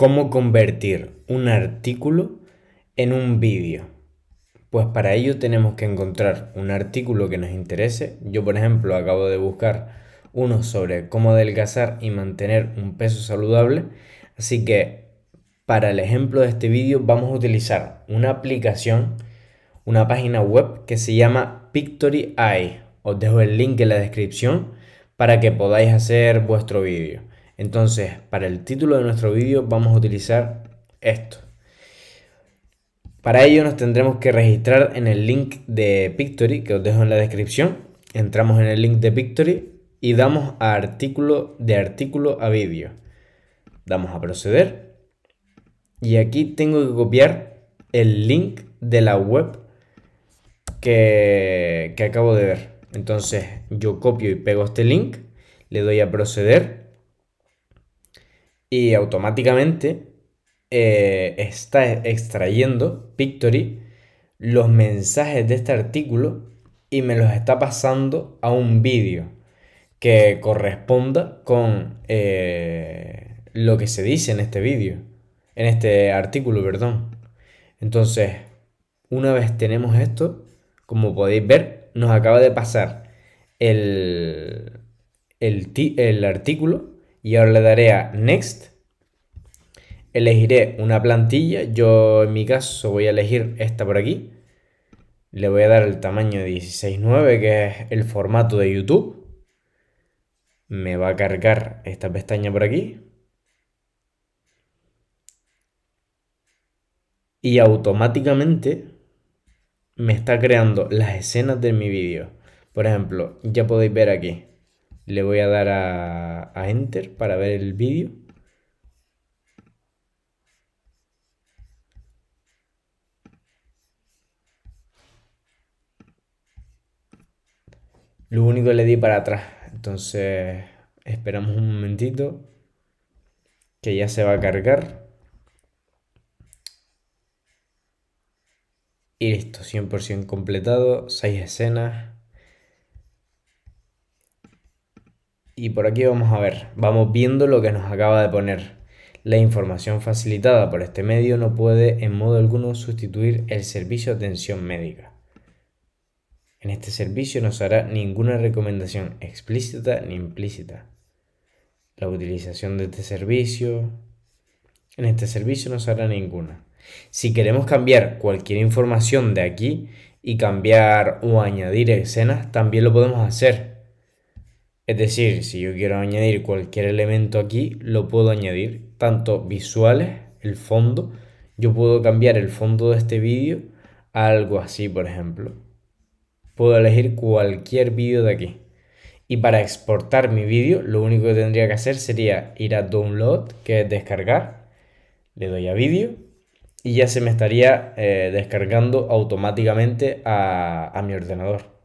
¿Cómo convertir un artículo en un vídeo? Pues para ello tenemos que encontrar un artículo que nos interese. Yo por ejemplo acabo de buscar uno sobre cómo adelgazar y mantener un peso saludable. Así que para el ejemplo de este vídeo vamos a utilizar una aplicación, una página web que se llama Pictory Eye. Os dejo el link en la descripción para que podáis hacer vuestro vídeo. Entonces, para el título de nuestro vídeo vamos a utilizar esto. Para ello nos tendremos que registrar en el link de Pictory que os dejo en la descripción. Entramos en el link de Pictory y damos a artículo de artículo a vídeo. Damos a proceder y aquí tengo que copiar el link de la web que, que acabo de ver. Entonces yo copio y pego este link, le doy a proceder y automáticamente eh, está extrayendo Pictory los mensajes de este artículo y me los está pasando a un vídeo que corresponda con eh, lo que se dice en este vídeo, en este artículo, perdón. Entonces, una vez tenemos esto, como podéis ver, nos acaba de pasar el, el artículo y ahora le daré a Next. Elegiré una plantilla, yo en mi caso voy a elegir esta por aquí. Le voy a dar el tamaño 16.9 que es el formato de YouTube. Me va a cargar esta pestaña por aquí. Y automáticamente me está creando las escenas de mi vídeo. Por ejemplo, ya podéis ver aquí. Le voy a dar a, Enter para ver el vídeo. Lo único que le di para atrás. Entonces esperamos un momentito que ya se va a cargar. Y listo, 100% completado, 6 escenas. Y por aquí vamos a ver, vamos viendo lo que nos acaba de poner. La información facilitada por este medio no puede en modo alguno sustituir el servicio de atención médica. En este servicio no se hará ninguna recomendación explícita ni implícita. La utilización de este servicio... En este servicio no se hará ninguna. Si queremos cambiar cualquier información de aquí y cambiar o añadir escenas, también lo podemos hacer es decir, si yo quiero añadir cualquier elemento aquí, lo puedo añadir, tanto visuales, el fondo, yo puedo cambiar el fondo de este vídeo a algo así, por ejemplo. Puedo elegir cualquier vídeo de aquí. Y para exportar mi vídeo, lo único que tendría que hacer sería ir a Download, que es descargar, le doy a vídeo y ya se me estaría eh, descargando automáticamente a mi ordenador.